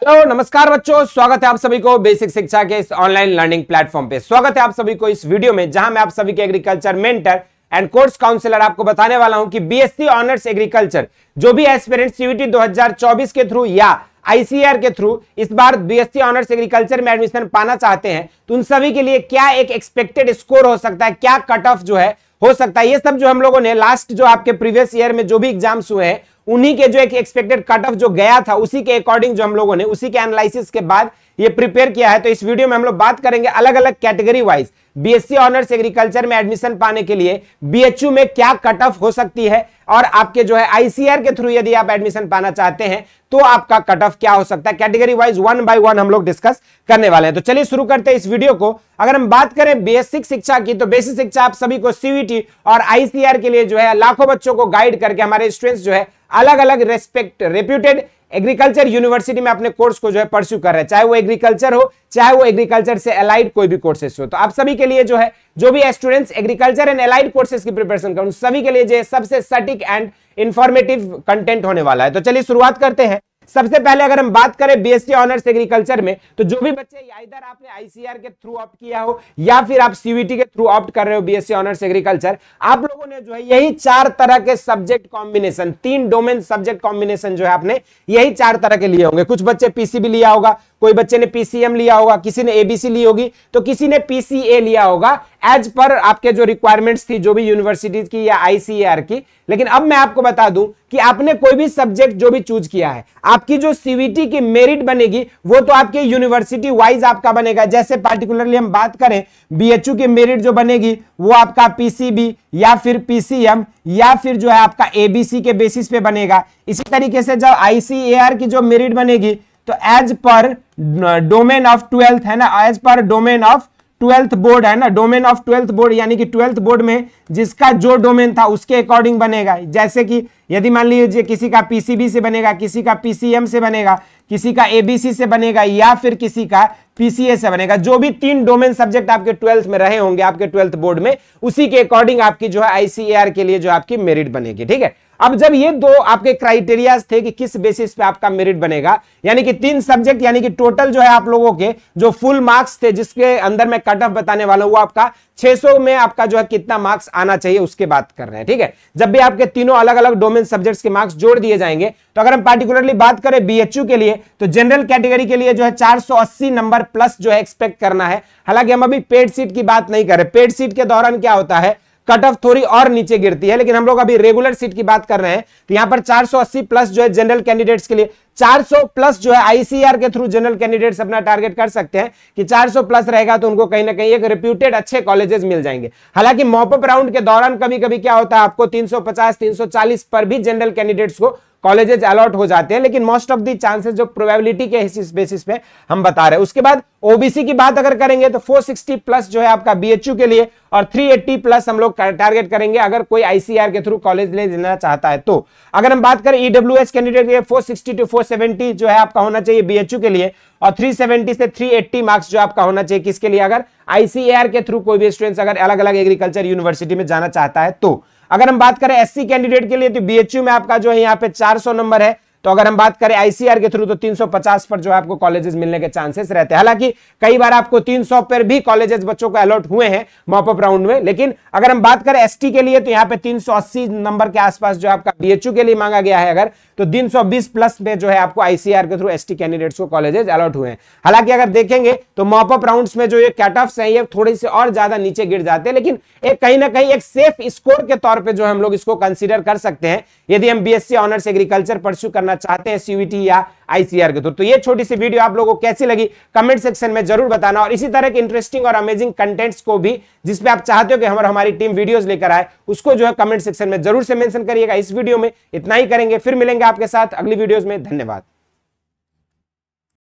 hello नमस्कार बच्चों स्वागत है आप सभी को बेसिक शिक्षा के इस ऑनलाइन लर्निंग प्लेटफॉर्म पे स्वागत है आप सभी को इस वीडियो में जहां मैं आप सभी के agriculture mentor and course counsellor आपको बताने वाला हूं कि बीएससी ऑनर्स एग्रीकल्चर जो भी एस्पिरेंट सीयूटी 2024 के थ्रू या आईसीआर e के थ्रू इस बार बीएससी ऑनर्स एग्रीकल्चर में एडमिशन पाना चाहते हैं तो उन सभी के लिए क्या एक एक्सपेक्टेड स्कोर हो सकता है क्या कट ऑफ जो है हो सकता है ये सब जो हम लोगों ने लास्ट जो आपके प्रीवियस ईयर में जो भी एग्जाम्स हुए हैं उन्हीं के जो एक एक्सपेक्टेड कट ऑफ जो गया था उसी के अकॉर्डिंग जो हम लोगों ने उसी के एनालिसिस के बाद ये प्रिपेयर किया है तो इस वीडियो में हम लोग बात करेंगे अलग अलग category wise BSc honours agriculture में एडमिशन पाने के लिए बीएचयू में क्या कट ऑफ हो सकती है और आपके जो है आईसीआर के थ्रू यदि आप एडमिशन पाना चाहते हैं तो आपका कट ऑफ क्या हो सकता है category wise one by one हम लोग डिस्कस करने वाले हैं तो चलिए शुरू करते हैं इस वीडियो को अगर हम बात करें बेसिक शिक्षा की तो बेसिक शिक्षा आप सभी को सीवीटी e और आईसीआर के लिए जो है लाखों बच्चों को गाइड करके हमारे स्टूडेंट्स जो है अलग अलग रेस्पेक्ट रेप्यूटेड एग्रीकल्चर यूनिवर्सिटी में अपने कोर्स को जो है परस्यू कर रहे हैं चाहे वो एग्रीकल्चर हो चाहे वो एग्रीकल्चर से अलाइड कोई भी कोर्सेस हो तो आप सभी के लिए जो है जो भी students agriculture and allied courses की प्रिपरेशन कर सभी के लिए जो है सबसे सटीक एंड इन्फॉर्मेटिव कंटेंट होने वाला है तो चलिए शुरुआत करते हैं सबसे पहले अगर हम बात करें बीएससी ऑनर्स एग्रीकल्चर में तो जो भी बच्चे इधर आपने आईसीआर के थ्रू ऑप्ट किया हो या फिर आप सीवीटी के थ्रू ऑप्ट कर रहे हो बीएससी ऑनर्स एग्रीकल्चर आप लोगों ने जो है यही चार तरह के सब्जेक्ट कॉम्बिनेशन तीन डोमेन सब्जेक्ट कॉम्बिनेशन जो है आपने यही चार तरह के लिए होंगे कुछ बच्चे पीसीबी लिया होगा कोई बच्चे ने पीसीएम लिया होगा किसी ने एबीसी ली होगी तो किसी ने पीसीए लिया होगा एज पर आपके जो रिक्वायरमेंट्स थी जो भी यूनिवर्सिटीज की या आईसीएर की लेकिन अब मैं आपको बता दूं कि आपने कोई भी सब्जेक्ट जो भी चूज किया है आपकी जो सीवीटी की मेरिट बनेगी वो तो आपके यूनिवर्सिटी वाइज आपका बनेगा जैसे पार्टिकुलरली हम बात करें बी की मेरिट जो बनेगी वो आपका पीसीबी या फिर पीसीएम या फिर जो है आपका एबीसी के बेसिस पे बनेगा इसी तरीके से जब आईसीएर की जो मेरिट बनेगी तो as per domain of twelfth है ना as per domain of twelfth board है ना डोमेन ऑफ ट्वेल्थ बोर्ड यानी कि ट्वेल्थ बोर्ड में जिसका जो डोमेन था उसके अकॉर्डिंग बनेगा जैसे कि यदि मान लीजिए किसी का पीसीबी से बनेगा किसी का पीसीएम से बनेगा किसी का एबीसी से बनेगा या फिर किसी का पीसीए से बनेगा जो भी तीन डोमेन सब्जेक्ट आपके ट्वेल्थ में रहे होंगे आपके ट्वेल्थ बोर्ड में उसी के अकॉर्डिंग आपकी जो है आईसीएआर के लिए जो आपकी मेरिट बनेगी ठीक है अब जब ये दो आपके क्राइटेरियाज थे कि किस बेसिस पे आपका मेरिट बनेगा यानी कि तीन सब्जेक्ट यानी कि टोटल जो है आप लोगों के जो फुल मार्क्स थे जिसके अंदर मैं कट ऑफ बताने वाला हूं आपका 600 में आपका जो है कितना मार्क्स आना चाहिए उसके बात कर रहे हैं ठीक है जब भी आपके तीनों अलग अलग डोमेन सब्जेक्ट्स के मार्क्स जोड़ दिए जाएंगे तो अगर हम पार्टिकुलरली बात करें बीएचयू के लिए तो जनरल कैटेगरी के लिए जो है 480 नंबर प्लस जो है एक्सपेक्ट करना है हालांकि हम अभी पेड सीट की बात नहीं कर रहे पेड सीट के दौरान क्या होता है कट ऑफ थोड़ी और नीचे गिरती है लेकिन हम लोग अभी रेगुलर सीट की बात कर रहे हैं तो यहां पर 480 प्लस जो है जनरल कैंडिडेट्स के लिए 400 प्लस जो है आईसीआर के थ्रू जनरल कैंडिडेट्स अपना टारगेट कर सकते हैं कि 400 प्लस रहेगा तो उनको कहीं ना कहीं एक रिप्यूटेड अच्छे कॉलेजेस मिल जाएंगे हालांकि मॉपअप राउंड के दौरान कभी कभी क्या होता है आपको 350 340 पर भी जनरल कैंडिडेट्स को कॉलेजेस अलॉट हो जाते हैं लेकिन मोस्ट ऑफ दी चांसेस जो प्रोबेबिलिटी के बेसिस पे हम बता रहे हैं उसके बाद ओबीसी की बात अगर करेंगे तो 460 प्लस जो है आपका बीएचयू के लिए और 380 प्लस हम लोग टारगेट करेंगे अगर कोई आईसीआर के थ्रू कॉलेज ले लेना चाहता है तो अगर हम बात करें ईडब्ल्यू e कैंडिडेट के फोर टू फोर जो है आपका होना चाहिए बी के लिए और थ्री से थ्री मार्क्स जो आपका होना चाहिए किसके लिए अगर आईसीआर के थ्रू कोई भी स्टूडेंट अगर अलग अलग एग्रीकल्चर यूनिवर्सिटी में जाना चाहता है तो अगर हम बात करें एससी कैंडिडेट के लिए तो बीएचयू में आपका जो है यहाँ पे 400 नंबर है तो अगर हम बात करें आईसीआर के थ्रू तो 350 पर जो है आपको कॉलेजेस मिलने के चांसेस रहते हैं हालांकि कई बार आपको 300 पर भी कॉलेजेस बच्चों को अलॉट हुए हैं मॉपअप राउंड में लेकिन अगर हम बात करें एसटी के लिए तो यहाँ पे 380 नंबर के आसपास जो आपका बीएचयू के लिए मांगा गया है अगर तो तीन प्लस में जो है आपको आईसीआर के थ्रू एस कैंडिडेट्स को कॉलेजेस अलॉट हुए हैं हालांकि अगर देखेंगे तो मॉपअप राउंड में जो ये कैट ऑफ है ये थोड़े से और ज्यादा नीचे गिर जाते हैं लेकिन एक कहीं ना कहीं एक सेफ स्कोर के तौर पर जो हम लोग इसको कंसिडर कर सकते हैं यदि हम बी ऑनर्स एग्रीकल्चर परस्यू करना करना चाहते हैं सीयूटी या आईसीआर के थ्रू तो ये छोटी सी वीडियो आप लोगों को कैसी लगी कमेंट सेक्शन में जरूर बताना और इसी तरह के इंटरेस्टिंग और अमेजिंग कंटेंट्स को भी जिसपे आप चाहते हो कि हमारे हमारी टीम वीडियोस लेकर आए उसको जो है कमेंट सेक्शन में जरूर से मेंशन करिएगा इस वीडियो में इतना ही करेंगे फिर मिलेंगे आपके साथ अगली वीडियोज में धन्यवाद